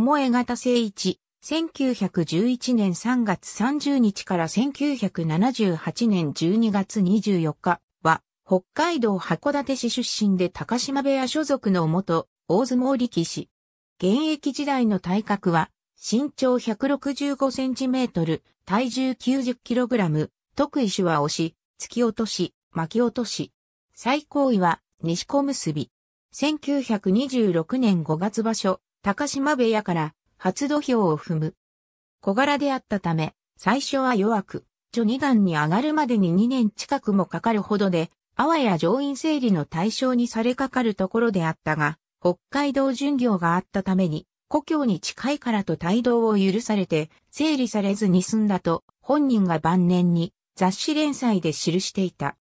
友江型聖一、1911年3月30日から1978年12月24日は、北海道函館市出身で高島部屋所属の元、大相撲力士。現役時代の体格は、身長165センチメートル、体重90キログラム、得意手は押し、突き落とし、巻き落とし。最高位は、西小結。1926年5月場所、高島部屋から初土俵を踏む。小柄であったため、最初は弱く、序二段に上がるまでに2年近くもかかるほどで、あわや上院整理の対象にされかかるところであったが、北海道巡業があったために、故郷に近いからと帯同を許されて、整理されずに済んだと、本人が晩年に雑誌連載で記していた。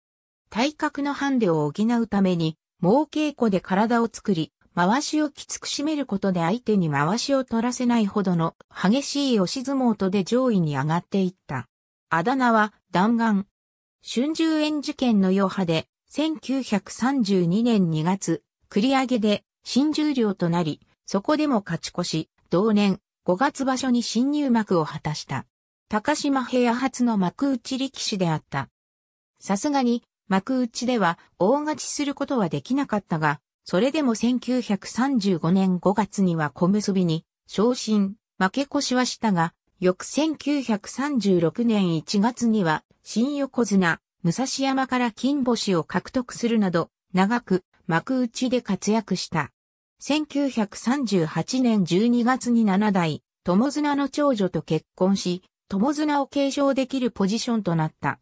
体格のハンデを補うために、猛稽古で体を作り、回しをきつく締めることで相手に回しを取らせないほどの激しい押し相撲とで上位に上がっていった。あだ名は弾丸。春秋園事件の余波で、1932年2月、繰り上げで新十両となり、そこでも勝ち越し、同年5月場所に新入幕を果たした。高島平初の幕内力士であった。さすがに幕内では大勝ちすることはできなかったが、それでも1935年5月には小結に昇進、負け越しはしたが、翌1936年1月には新横綱、武蔵山から金星を獲得するなど、長く幕内で活躍した。1938年12月に7代、友綱の長女と結婚し、友綱を継承できるポジションとなった。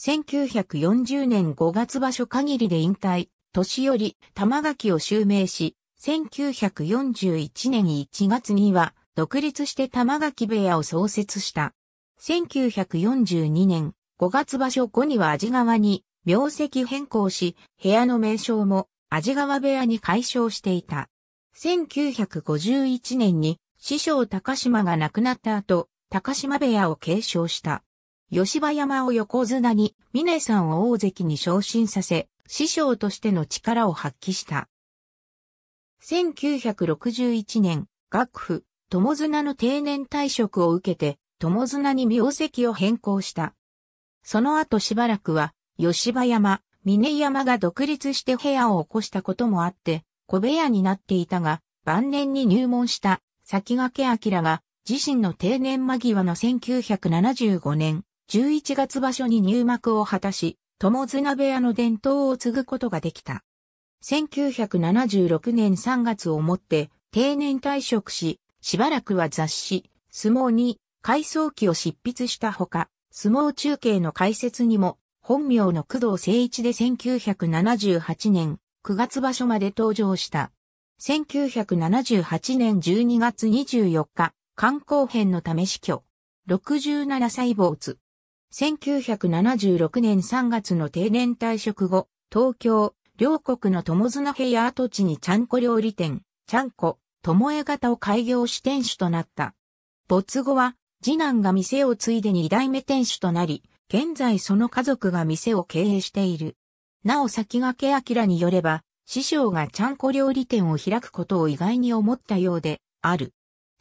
1940年5月場所限りで引退、年寄り、玉垣を襲名し、1941年1月には、独立して玉垣部屋を創設した。1942年5月場所後には味川に名跡変更し、部屋の名称も味川部屋に改称していた。1951年に師匠高島が亡くなった後、高島部屋を継承した。吉場山を横綱に、峰さんを大関に昇進させ、師匠としての力を発揮した。1961年、学府、友綱の定年退職を受けて、友綱に名跡を変更した。その後しばらくは、吉葉山、峰山が独立して部屋を起こしたこともあって、小部屋になっていたが、晩年に入門した、先駆け明が、自身の定年間際の1975年、11月場所に入幕を果たし、友綱部屋の伝統を継ぐことができた。1976年3月をもって定年退職し、しばらくは雑誌、相撲に回想記を執筆したほか、相撲中継の解説にも、本名の工藤誠一で1978年9月場所まで登場した。1978年12月24日、観光編のため死去。67歳坊主。1976年3月の定年退職後、東京、両国の友綱部屋跡地にちゃんこ料理店、ちゃんこ、もえ型を開業し店主となった。没後は、次男が店を継いで2代目店主となり、現在その家族が店を経営している。なお先駆け明によれば、師匠がちゃんこ料理店を開くことを意外に思ったようで、ある。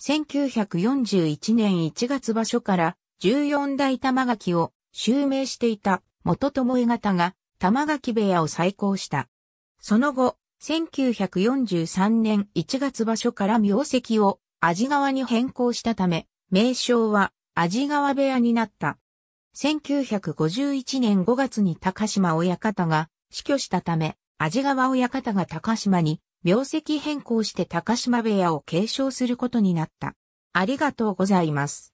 1941年1月場所から14代玉垣を襲名していた元友江方が玉垣部屋を再興した。その後、1943年1月場所から名跡を味川に変更したため、名称は味川部屋になった。1951年5月に高島親方が死去したため、味川親方が高島に名跡変更して高島部屋を継承することになった。ありがとうございます。